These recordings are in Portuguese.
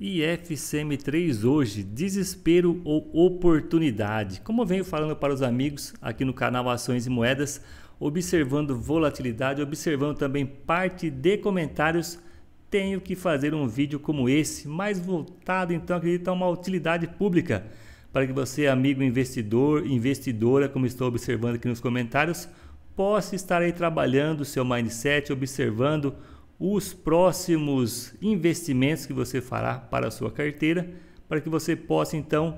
IFCM3 hoje, desespero ou oportunidade? Como eu venho falando para os amigos aqui no canal Ações e Moedas, observando volatilidade, observando também parte de comentários, tenho que fazer um vídeo como esse, mais voltado então acredito a uma utilidade pública, para que você, amigo investidor, investidora, como estou observando aqui nos comentários, possa estar aí trabalhando o seu mindset, observando os próximos investimentos que você fará para a sua carteira, para que você possa então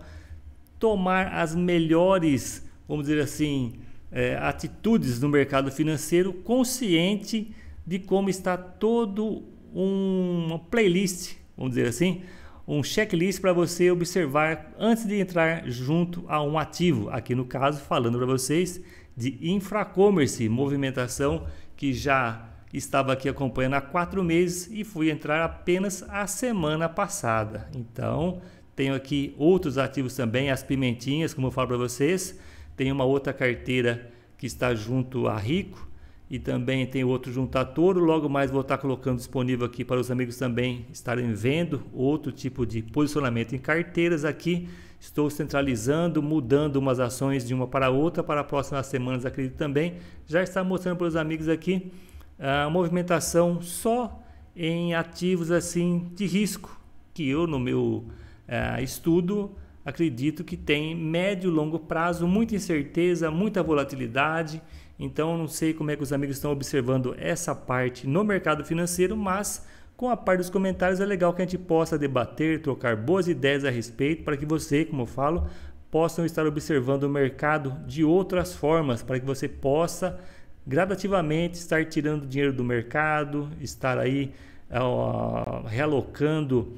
tomar as melhores, vamos dizer assim, é, atitudes no mercado financeiro, consciente de como está todo um, uma playlist, vamos dizer assim, um checklist para você observar antes de entrar junto a um ativo. Aqui no caso, falando para vocês de infracommerce, movimentação que já estava aqui acompanhando há quatro meses e fui entrar apenas a semana passada. Então, tenho aqui outros ativos também, as pimentinhas, como eu falo para vocês. Tem uma outra carteira que está junto a Rico e também tem outro junto a Toro. Logo mais vou estar colocando disponível aqui para os amigos também estarem vendo outro tipo de posicionamento em carteiras aqui. Estou centralizando, mudando umas ações de uma para outra para próximas semanas, acredito também. Já está mostrando para os amigos aqui a movimentação só em ativos assim de risco, que eu no meu uh, estudo acredito que tem médio e longo prazo, muita incerteza, muita volatilidade. Então não sei como é que os amigos estão observando essa parte no mercado financeiro, mas com a parte dos comentários é legal que a gente possa debater, trocar boas ideias a respeito para que você, como eu falo, possam estar observando o mercado de outras formas, para que você possa gradativamente estar tirando dinheiro do mercado, estar aí uh, realocando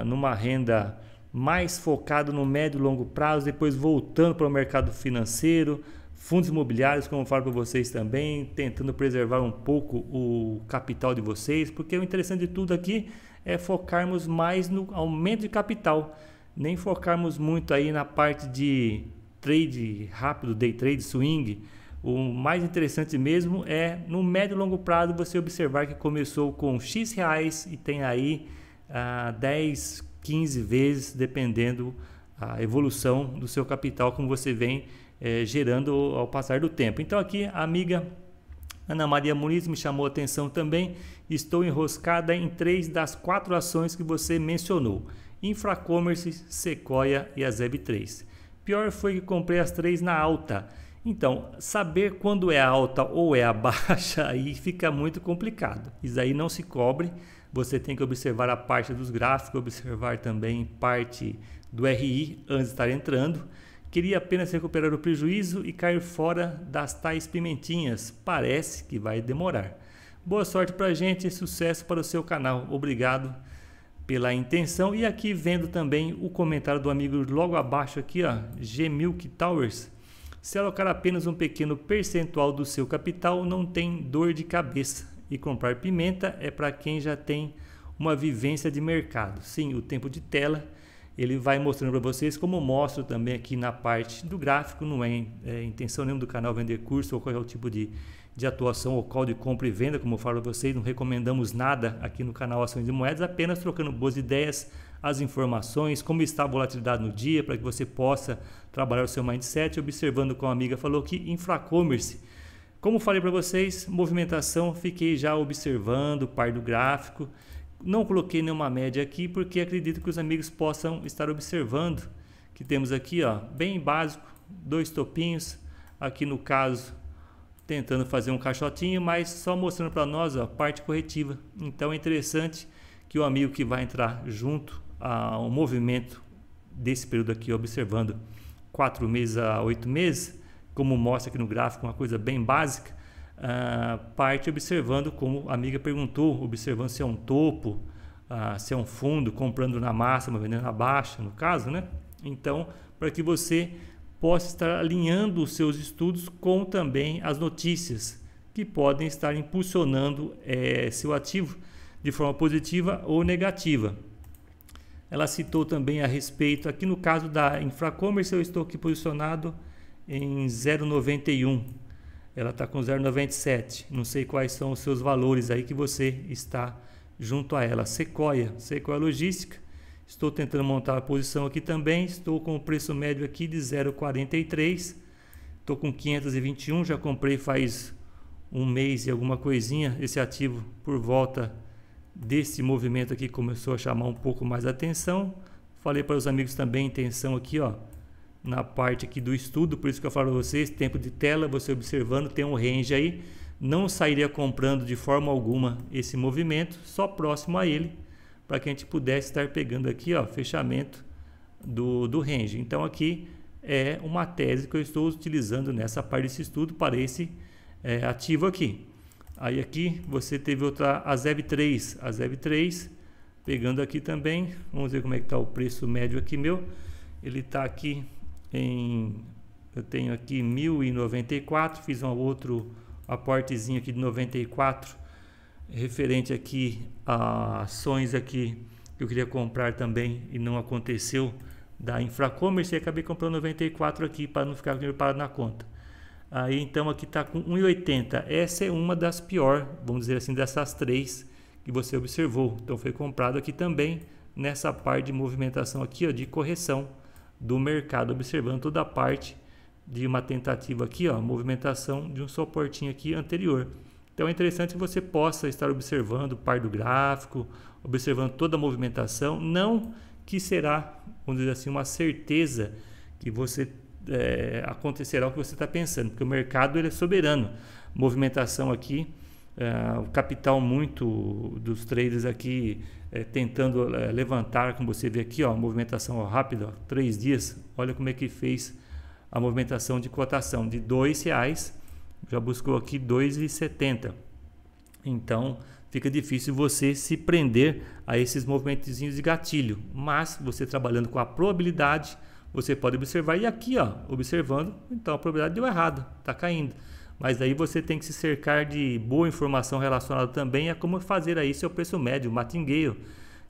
uh, numa renda mais focada no médio e longo prazo, depois voltando para o mercado financeiro, fundos imobiliários, como eu falo para vocês também, tentando preservar um pouco o capital de vocês, porque o interessante de tudo aqui é focarmos mais no aumento de capital, nem focarmos muito aí na parte de trade rápido, day trade, swing, o mais interessante mesmo é no médio e longo prazo você observar que começou com X reais e tem aí ah, 10, 15 vezes, dependendo a evolução do seu capital, como você vem eh, gerando ao passar do tempo. Então, aqui a amiga Ana Maria Muniz me chamou a atenção também. Estou enroscada em três das quatro ações que você mencionou: Infracommerce, Sequoia e a Zeb3. Pior foi que comprei as três na alta então, saber quando é alta ou é a baixa aí fica muito complicado. Isso aí não se cobre. Você tem que observar a parte dos gráficos, observar também parte do RI antes de estar entrando. Queria apenas recuperar o prejuízo e cair fora das tais pimentinhas. Parece que vai demorar. Boa sorte para a gente e sucesso para o seu canal. Obrigado pela intenção. E aqui vendo também o comentário do amigo logo abaixo aqui, ó, G Milk Towers. Se alocar apenas um pequeno percentual do seu capital, não tem dor de cabeça. E comprar pimenta é para quem já tem uma vivência de mercado. Sim, o tempo de tela ele vai mostrando para vocês, como mostro também aqui na parte do gráfico. Não é, é intenção nenhuma do canal vender curso ou qualquer tipo de, de atuação ou call de compra e venda, como eu falo a vocês. Não recomendamos nada aqui no canal Ações e Moedas, apenas trocando boas ideias as informações, como está a volatilidade no dia, para que você possa trabalhar o seu mindset, observando como a amiga falou que infracommerce. Como falei para vocês, movimentação, fiquei já observando par do gráfico. Não coloquei nenhuma média aqui porque acredito que os amigos possam estar observando que temos aqui, ó, bem básico, dois topinhos, aqui no caso tentando fazer um caixotinho, mas só mostrando para nós a parte corretiva. Então é interessante que o amigo que vai entrar junto o movimento desse período aqui, observando quatro meses a oito meses, como mostra aqui no gráfico, uma coisa bem básica, parte observando, como a amiga perguntou, observando se é um topo, se é um fundo, comprando na máxima, vendendo na baixa, no caso, né? Então, para que você possa estar alinhando os seus estudos com também as notícias que podem estar impulsionando é, seu ativo de forma positiva ou negativa. Ela citou também a respeito, aqui no caso da Infracommerce, eu estou aqui posicionado em 0,91. Ela está com 0,97. Não sei quais são os seus valores aí que você está junto a ela. Sequoia, Sequoia Logística. Estou tentando montar a posição aqui também. Estou com o preço médio aqui de 0,43. Estou com 521. Já comprei faz um mês e alguma coisinha esse ativo por volta desse movimento aqui começou a chamar um pouco mais atenção. Falei para os amigos também atenção aqui, ó, na parte aqui do estudo, por isso que eu falo para vocês, tempo de tela, você observando, tem um range aí, não sairia comprando de forma alguma esse movimento, só próximo a ele, para que a gente pudesse estar pegando aqui, ó, fechamento do, do range. Então aqui é uma tese que eu estou utilizando nessa parte desse estudo para esse é, ativo aqui. Aí aqui você teve outra Azev 3, Azev 3, pegando aqui também, vamos ver como é que está o preço médio aqui meu. Ele está aqui em, eu tenho aqui 1094, fiz um outro aportezinho aqui de 94, referente aqui a ações aqui que eu queria comprar também e não aconteceu da Infracommerce e acabei comprando 94 aqui para não ficar com dinheiro parado na conta. Aí então aqui está com 1,80. Essa é uma das piores vamos dizer assim, dessas três que você observou. Então foi comprado aqui também nessa parte de movimentação aqui, ó, de correção do mercado, observando toda a parte de uma tentativa aqui, ó, movimentação de um suportinho aqui anterior. Então é interessante que você possa estar observando o par do gráfico, observando toda a movimentação, não que será, vamos dizer assim, uma certeza que você é, acontecerá o que você está pensando, porque o mercado ele é soberano. Movimentação aqui, é, o capital muito dos traders aqui é, tentando é, levantar, como você vê aqui, ó, movimentação rápida, ó, três dias. Olha como é que fez a movimentação de cotação de R$ reais, já buscou aqui R$ 2,70. Então fica difícil você se prender a esses movimentos de gatilho, mas você trabalhando com a probabilidade você pode observar, e aqui, ó, observando, então a probabilidade deu errado, está caindo. Mas aí você tem que se cercar de boa informação relacionada também a como fazer aí seu preço médio, matingueio,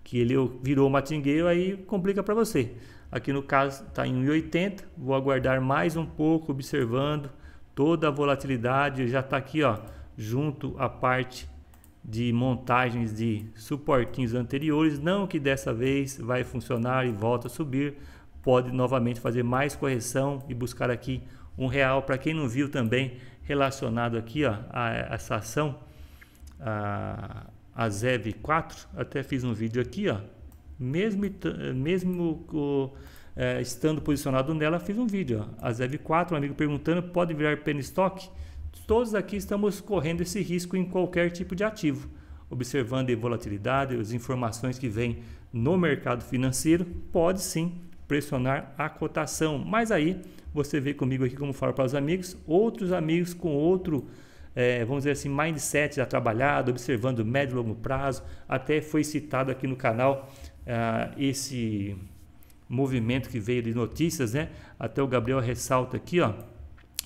que ele virou matingueio, aí complica para você. Aqui no caso está em 1,80, vou aguardar mais um pouco, observando toda a volatilidade, já está aqui ó, junto à parte de montagens de suportinhos anteriores, não que dessa vez vai funcionar e volta a subir, pode novamente fazer mais correção e buscar aqui um real. Para quem não viu também, relacionado aqui ó, a essa ação, a, a ZEV 4, até fiz um vídeo aqui, ó, mesmo, mesmo o, é, estando posicionado nela, fiz um vídeo. Ó, a ZEV 4, um amigo perguntando, pode virar pênis stock? Todos aqui estamos correndo esse risco em qualquer tipo de ativo, observando a volatilidade, as informações que vêm no mercado financeiro, pode sim pressionar a cotação. Mas aí você vê comigo aqui como falo para os amigos, outros amigos com outro, é, vamos dizer assim, mindset já trabalhado, observando médio e longo prazo. Até foi citado aqui no canal ah, esse movimento que veio de notícias, né? Até o Gabriel ressalta aqui, ó.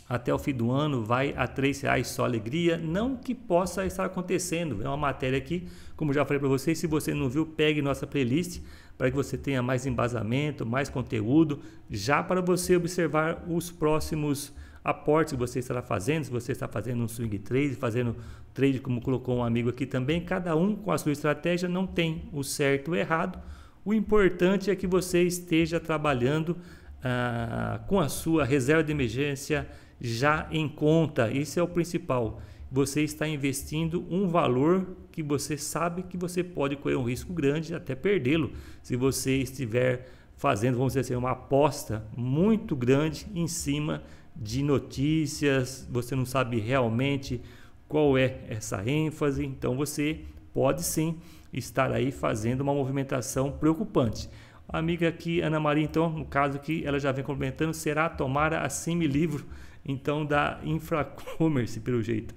Até o fim do ano vai a R$ reais só alegria. Não que possa estar acontecendo. É uma matéria aqui, como já falei para vocês. Se você não viu, pegue nossa playlist para que você tenha mais embasamento, mais conteúdo, já para você observar os próximos aportes que você estará fazendo, se você está fazendo um swing trade, fazendo trade como colocou um amigo aqui também, cada um com a sua estratégia, não tem o certo ou o errado. O importante é que você esteja trabalhando ah, com a sua reserva de emergência já em conta. Isso é o principal você está investindo um valor que você sabe que você pode correr um risco grande até perdê-lo se você estiver fazendo, vamos dizer assim, uma aposta muito grande em cima de notícias, você não sabe realmente qual é essa ênfase, então você pode sim estar aí fazendo uma movimentação preocupante. A amiga aqui, Ana Maria, então, no caso aqui ela já vem complementando, será tomara assim me livro então da Infracommerce, pelo jeito.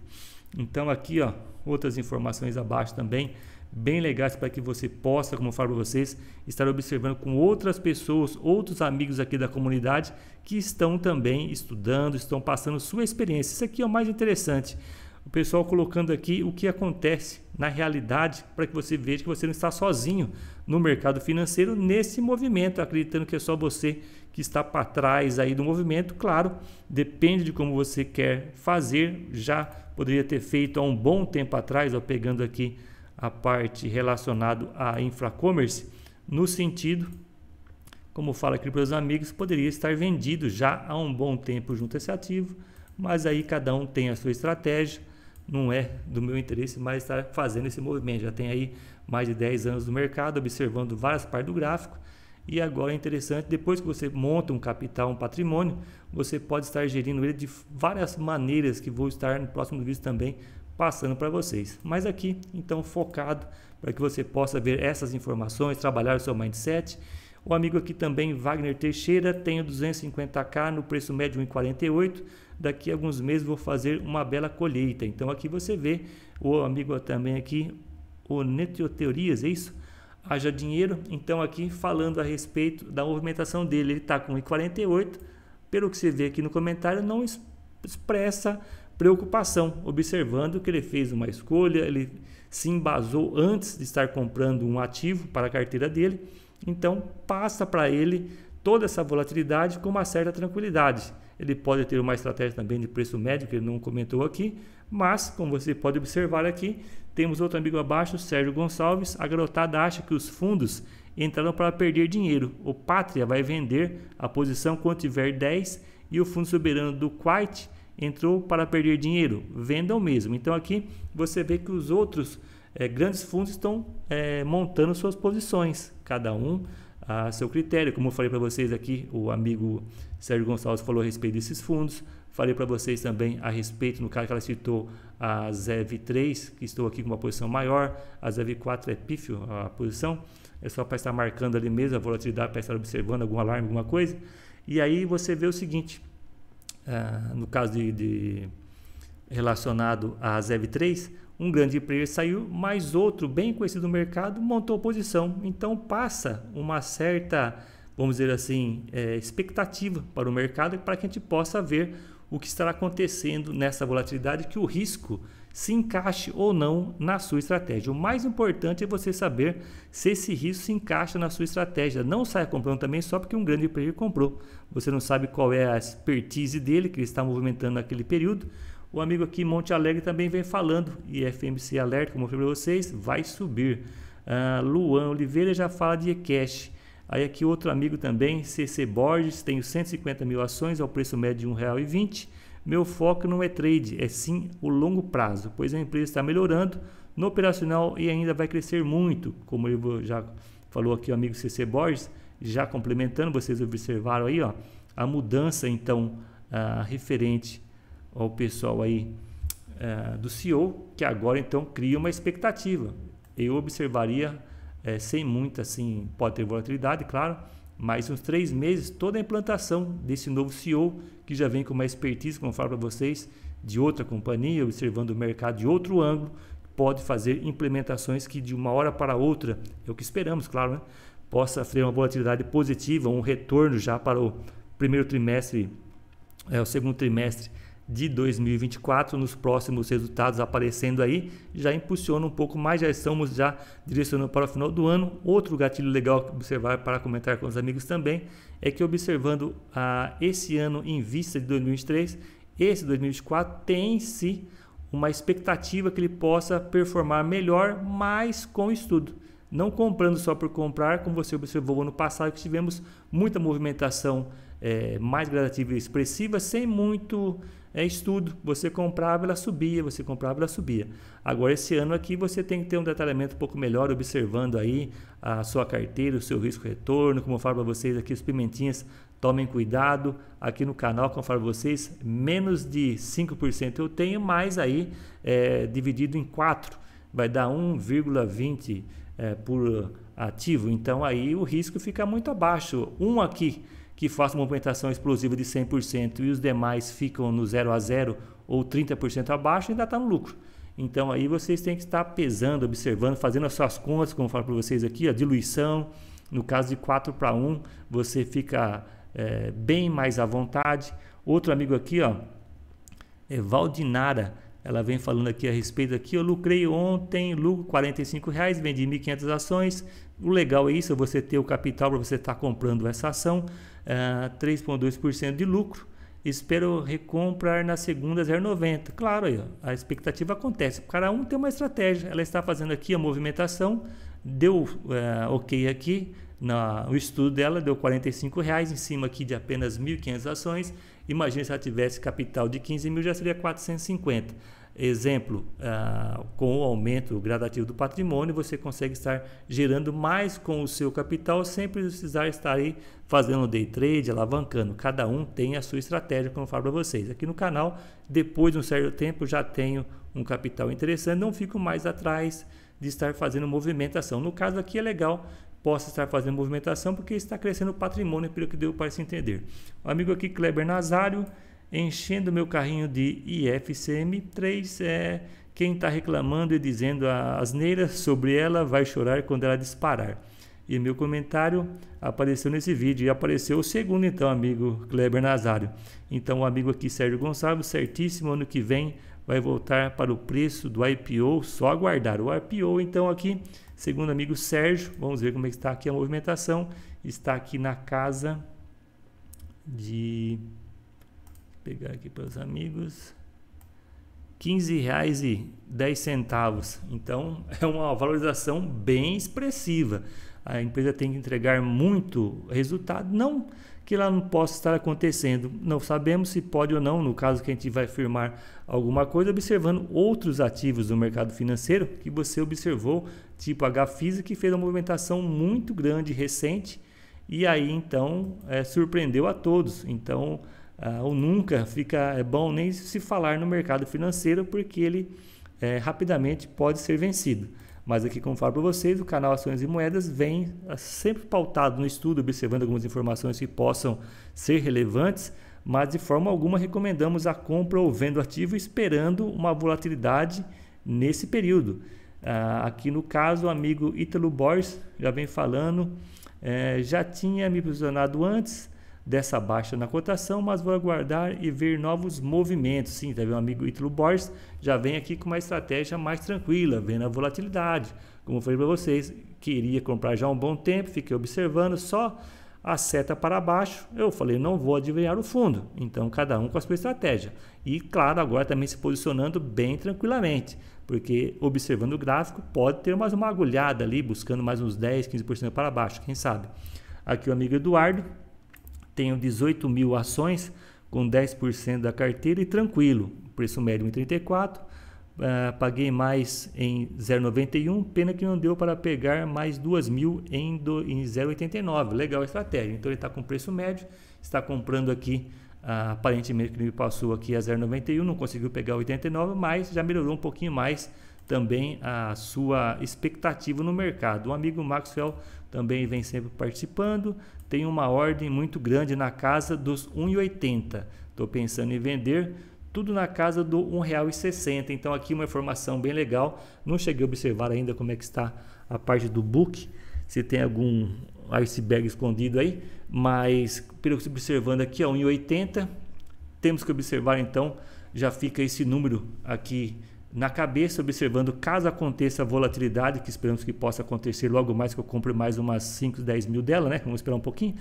Então aqui, ó, outras informações abaixo também, bem legais para que você possa, como eu falo para vocês, estar observando com outras pessoas, outros amigos aqui da comunidade que estão também estudando, estão passando sua experiência. Isso aqui é o mais interessante. O pessoal colocando aqui o que acontece na realidade para que você veja que você não está sozinho no mercado financeiro nesse movimento, acreditando que é só você que está para trás aí do movimento. Claro, depende de como você quer fazer. Já poderia ter feito há um bom tempo atrás, ó, pegando aqui a parte relacionada à infracommerce, no sentido, como fala aqui para os amigos, poderia estar vendido já há um bom tempo junto a esse ativo, mas aí cada um tem a sua estratégia. Não é do meu interesse mais estar fazendo esse movimento. Já tem aí mais de 10 anos no mercado, observando várias partes do gráfico e agora é interessante, depois que você monta um capital, um patrimônio, você pode estar gerindo ele de várias maneiras que vou estar no próximo vídeo também passando para vocês. Mas aqui, então, focado para que você possa ver essas informações, trabalhar o seu mindset. O amigo aqui também, Wagner Teixeira, tem 250k no preço médio 48 Daqui a alguns meses vou fazer uma bela colheita. Então aqui você vê o amigo também aqui, o Teorias é isso? haja dinheiro. Então, aqui falando a respeito da movimentação dele, ele está com 1,48. Pelo que você vê aqui no comentário, não expressa preocupação, observando que ele fez uma escolha, ele se embasou antes de estar comprando um ativo para a carteira dele. Então, passa para ele toda essa volatilidade com uma certa tranquilidade ele pode ter uma estratégia também de preço médio, que ele não comentou aqui, mas, como você pode observar aqui, temos outro amigo abaixo, Sérgio Gonçalves, a garotada acha que os fundos entraram para perder dinheiro, o Pátria vai vender a posição quando tiver 10 e o Fundo Soberano do Quite entrou para perder dinheiro, vendam mesmo. Então aqui você vê que os outros é, grandes fundos estão é, montando suas posições, cada um a seu critério. Como eu falei para vocês aqui, o amigo Sérgio Gonçalves falou a respeito desses fundos. Falei para vocês também a respeito, no caso que ela citou, a ZEV3, que estou aqui com uma posição maior, a ZEV4 é pífio a posição, é só para estar marcando ali mesmo a volatilidade, para estar observando algum alarme, alguma coisa. E aí você vê o seguinte, uh, no caso de, de relacionado à ZEV3, um grande player saiu, mas outro bem conhecido do mercado montou posição. Então passa uma certa, vamos dizer assim, é, expectativa para o mercado para que a gente possa ver o que estará acontecendo nessa volatilidade, que o risco se encaixe ou não na sua estratégia. O mais importante é você saber se esse risco se encaixa na sua estratégia. Não saia comprando também só porque um grande player comprou. Você não sabe qual é a expertise dele que ele está movimentando naquele período. O amigo aqui Monte Alegre também vem falando, e FMC Alerta, como eu falei para vocês, vai subir. Uh, Luan Oliveira já fala de cash. Aí aqui outro amigo também, CC Borges, tenho 150 mil ações ao preço médio de R$ 1,20. Meu foco não é trade, é sim o longo prazo, pois a empresa está melhorando no operacional e ainda vai crescer muito, como eu já falou aqui o amigo CC Borges, já complementando, vocês observaram aí ó, a mudança então uh, referente ao pessoal aí é, do CEO, que agora então cria uma expectativa. Eu observaria, é, sem muita, assim, pode ter volatilidade, claro, mas uns três meses, toda a implantação desse novo CEO, que já vem com uma expertise, como eu falo para vocês, de outra companhia, observando o mercado de outro ângulo, pode fazer implementações que de uma hora para outra, é o que esperamos, claro, né? possa ter uma volatilidade positiva, um retorno já para o primeiro trimestre, é, o segundo trimestre de 2024 nos próximos resultados aparecendo aí, já impulsiona um pouco mais, já estamos já direcionando para o final do ano. Outro gatilho legal que observar para comentar com os amigos também é que observando ah, esse ano em vista de 2023, esse 2024 tem-se uma expectativa que ele possa performar melhor, mas com estudo. Não comprando só por comprar, como você observou no passado, que tivemos muita movimentação é, mais gradativa e expressiva, sem muito é estudo. Você comprava, ela subia, você comprava, ela subia. Agora, esse ano aqui, você tem que ter um detalhamento um pouco melhor, observando aí a sua carteira, o seu risco-retorno. Como eu falo para vocês aqui, os pimentinhas, tomem cuidado. Aqui no canal, como eu falo para vocês, menos de 5% eu tenho, mais aí é, dividido em 4, vai dar 1,20% é, por ativo. Então, aí o risco fica muito abaixo. Um aqui que faça uma movimentação explosiva de 100% e os demais ficam no 0 a 0 ou 30% abaixo, ainda está no lucro. Então aí vocês têm que estar pesando, observando, fazendo as suas contas, como eu falo para vocês aqui, a diluição. No caso de 4 para 1, você fica é, bem mais à vontade. Outro amigo aqui, ó, é Valdinara. Ela vem falando aqui a respeito aqui, eu lucrei ontem, lucro 45 reais, vendi 1.500 ações. O legal é isso, é você ter o capital para você estar tá comprando essa ação, uh, ah, 3,2% de lucro. Espero recomprar na segunda 0,90. Claro, aí, ó, a expectativa acontece. Cada um tem uma estratégia. Ela está fazendo aqui a movimentação, deu uh, ok aqui, na, o estudo dela deu 45 reais em cima aqui de apenas 1.500 ações. Imagina se ela tivesse capital de 15 mil, já seria 450. Exemplo, ah, com o aumento gradativo do patrimônio, você consegue estar gerando mais com o seu capital sem precisar estar aí fazendo day trade, alavancando. Cada um tem a sua estratégia, como eu falo para vocês. Aqui no canal, depois de um certo tempo, já tenho um capital interessante, não fico mais atrás de estar fazendo movimentação. No caso aqui é legal possa estar fazendo movimentação, porque está crescendo o patrimônio, pelo que deu para se entender. O amigo aqui, Kleber Nazário, enchendo meu carrinho de IFCM3, é, quem está reclamando e dizendo neiras sobre ela vai chorar quando ela disparar. E meu comentário apareceu nesse vídeo. E apareceu o segundo, então, amigo Kleber Nazário. Então, o amigo aqui, Sérgio Gonçalves, certíssimo, ano que vem vai voltar para o preço do IPO, só aguardar. O IPO, então, aqui Segundo amigo Sérgio, vamos ver como é que está aqui a movimentação. Está aqui na casa de Vou pegar aqui para os amigos. R$ 15,10. Então, é uma valorização bem expressiva. A empresa tem que entregar muito resultado, não que lá não possa estar acontecendo. Não sabemos se pode ou não, no caso que a gente vai firmar alguma coisa, observando outros ativos do mercado financeiro que você observou, tipo a Fisa, que fez uma movimentação muito grande recente e aí então é, surpreendeu a todos. Então, ah, o nunca fica é bom nem se falar no mercado financeiro porque ele é, rapidamente pode ser vencido. Mas aqui, como falo para vocês, o canal Ações e Moedas vem ah, sempre pautado no estudo, observando algumas informações que possam ser relevantes, mas de forma alguma recomendamos a compra ou venda ativo esperando uma volatilidade nesse período. Uh, aqui no caso, o amigo Ítalo Borges já vem falando, é, já tinha me posicionado antes, dessa baixa na cotação, mas vou aguardar e ver novos movimentos. Sim, tá um o amigo Ítalo Borges já vem aqui com uma estratégia mais tranquila, vendo a volatilidade. Como eu falei para vocês, queria comprar já há um bom tempo, fiquei observando só a seta para baixo. Eu falei, não vou adivinhar o fundo. Então, cada um com a sua estratégia. E, claro, agora também se posicionando bem tranquilamente, porque observando o gráfico, pode ter mais uma agulhada ali, buscando mais uns 10, 15% para baixo, quem sabe. Aqui o amigo Eduardo tenho 18 mil ações com 10% da carteira e tranquilo. Preço médio 1,34. Uh, ah, paguei mais em 0,91, pena que não deu para pegar mais 2 mil em, do, em 0,89. Legal a estratégia. Então ele está com preço médio, está comprando aqui, uh, aparentemente que ele passou aqui a 0,91, não conseguiu pegar 89, mas já melhorou um pouquinho mais também a sua expectativa no mercado. O amigo Maxwell também vem sempre participando, tem uma ordem muito grande na casa dos 1,80. Estou pensando em vender tudo na casa do R$ 1,60. Então aqui uma informação bem legal. Não cheguei a observar ainda como é que está a parte do book, se tem algum iceberg escondido aí, mas pelo que estou observando aqui é 1,80. Temos que observar então, já fica esse número aqui na cabeça, observando caso aconteça a volatilidade, que esperamos que possa acontecer logo mais, que eu compre mais umas 5, 10 mil dela, né? Vamos esperar um pouquinho.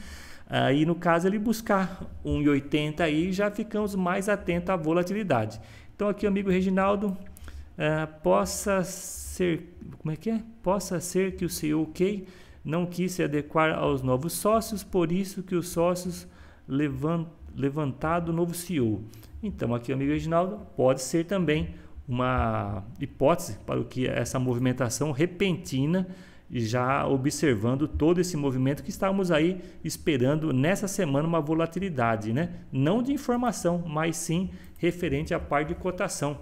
Aí, no caso, ele buscar 1,80 aí, já ficamos mais atentos à volatilidade. Então, aqui, amigo Reginaldo, uh, possa ser. Como é que é? Possa ser que o CEO K não quis se adequar aos novos sócios, por isso que os sócios levant, levantado o novo CEO. Então, aqui, amigo Reginaldo, pode ser também uma hipótese para o que é essa movimentação repentina, já observando todo esse movimento que estávamos aí esperando nessa semana uma volatilidade, né? Não de informação, mas sim referente à parte de cotação.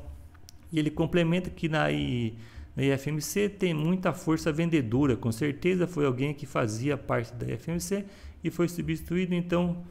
E ele complementa que na I, na IFMC tem muita força vendedora, com certeza foi alguém que fazia parte da IFMC e foi substituído, então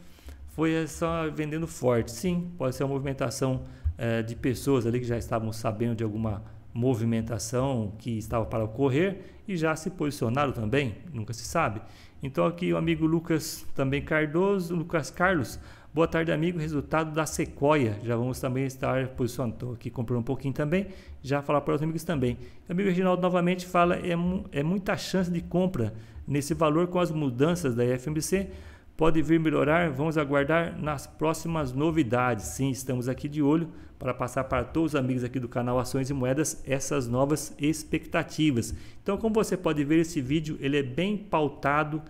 foi só vendendo forte. Sim, pode ser uma movimentação é, de pessoas ali que já estavam sabendo de alguma movimentação que estava para ocorrer e já se posicionaram também, nunca se sabe. Então aqui o amigo Lucas também Cardoso, Lucas Carlos, boa tarde amigo, resultado da sequoia, já vamos também estar posicionando, Estou aqui comprou um pouquinho também, já falar para os amigos também. O amigo Reginaldo novamente fala, é, é muita chance de compra nesse valor com as mudanças da FMC, pode vir melhorar. Vamos aguardar nas próximas novidades. Sim, estamos aqui de olho para passar para todos os amigos aqui do canal Ações e Moedas essas novas expectativas. Então, como você pode ver, esse vídeo ele é bem pautado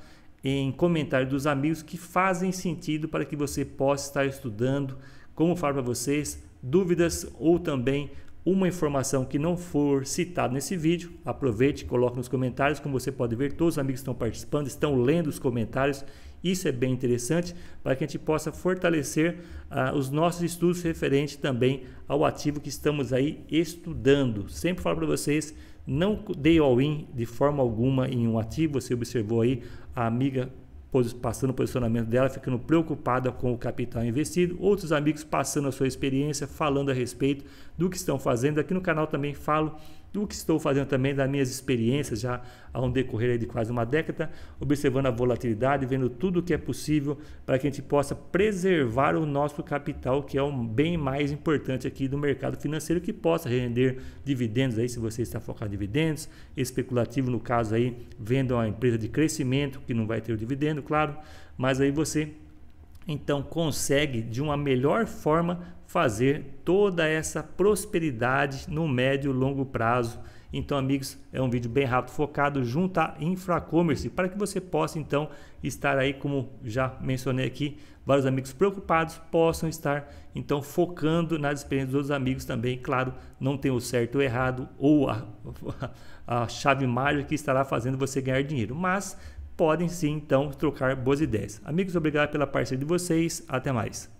em comentários dos amigos que fazem sentido para que você possa estar estudando, como falo para vocês, dúvidas ou também uma informação que não for citada nesse vídeo, aproveite e coloque nos comentários. Como você pode ver, todos os amigos que estão participando estão lendo os comentários. Isso é bem interessante para que a gente possa fortalecer ah, os nossos estudos referentes também ao ativo que estamos aí estudando. Sempre falo para vocês, não dei all-in de forma alguma em um ativo. Você observou aí a amiga passando o posicionamento dela, ficando preocupada com o capital investido, outros amigos passando a sua experiência, falando a respeito do que estão fazendo. Aqui no canal também falo do que estou fazendo também das minhas experiências já há um decorrer de quase uma década, observando a volatilidade, vendo tudo o que é possível para que a gente possa preservar o nosso capital, que é o bem mais importante aqui do mercado financeiro, que possa render dividendos aí, se você está focado em dividendos, especulativo no caso aí, vendo uma empresa de crescimento, que não vai ter o dividendo, claro, mas aí você então consegue de uma melhor forma fazer toda essa prosperidade no médio e longo prazo. Então, amigos, é um vídeo bem rápido focado junto à InfraCommerce para que você possa então estar aí, como já mencionei aqui, vários amigos preocupados possam estar então focando nas experiências dos amigos também. Claro, não tem o certo ou errado ou a, a chave mágica que estará fazendo você ganhar dinheiro, mas podem sim então trocar boas ideias. Amigos, obrigado pela parceria de vocês. Até mais.